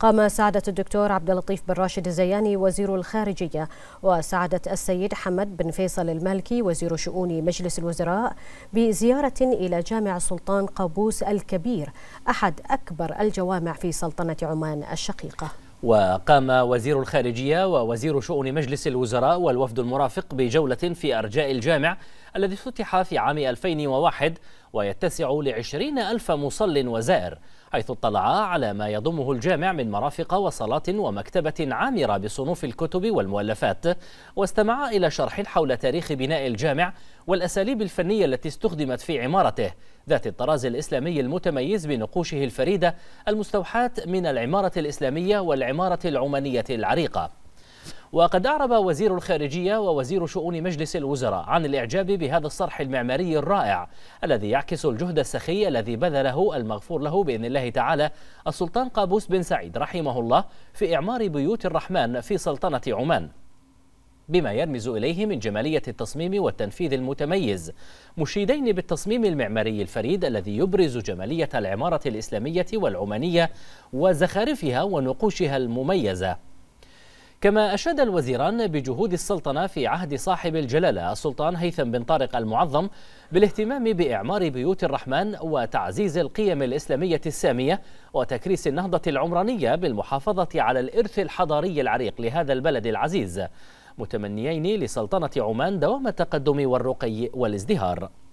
قام سعادة الدكتور عبد اللطيف بن راشد الزياني وزير الخارجية وسعادة السيد حمد بن فيصل المالكي وزير شؤون مجلس الوزراء بزيارة إلى جامع سلطان قابوس الكبير أحد أكبر الجوامع في سلطنة عمان الشقيقة وقام وزير الخارجية ووزير شؤون مجلس الوزراء والوفد المرافق بجولة في أرجاء الجامع الذي افتتح في عام 2001 ويتسع لعشرين ألف مصل وزائر حيث اطلعا على ما يضمه الجامع من مرافق وصلاة ومكتبة عامرة بصنوف الكتب والمؤلفات واستمعا إلى شرح حول تاريخ بناء الجامع والأساليب الفنية التي استخدمت في عمارته ذات الطراز الإسلامي المتميز بنقوشه الفريدة المستوحاة من العمارة الإسلامية والعمارة العمانية العريقة وقد أعرب وزير الخارجية ووزير شؤون مجلس الوزراء عن الإعجاب بهذا الصرح المعماري الرائع الذي يعكس الجهد السخي الذي بذله المغفور له بإذن الله تعالى السلطان قابوس بن سعيد رحمه الله في إعمار بيوت الرحمن في سلطنة عمان بما يرمز إليه من جمالية التصميم والتنفيذ المتميز مشيدين بالتصميم المعماري الفريد الذي يبرز جمالية العمارة الإسلامية والعمانية وزخارفها ونقوشها المميزة كما أشاد الوزيران بجهود السلطنة في عهد صاحب الجلالة السلطان هيثم بن طارق المعظم بالاهتمام بإعمار بيوت الرحمن وتعزيز القيم الإسلامية السامية وتكريس النهضة العمرانية بالمحافظة على الإرث الحضاري العريق لهذا البلد العزيز متمنيين لسلطنة عمان دوام التقدم والرقي والازدهار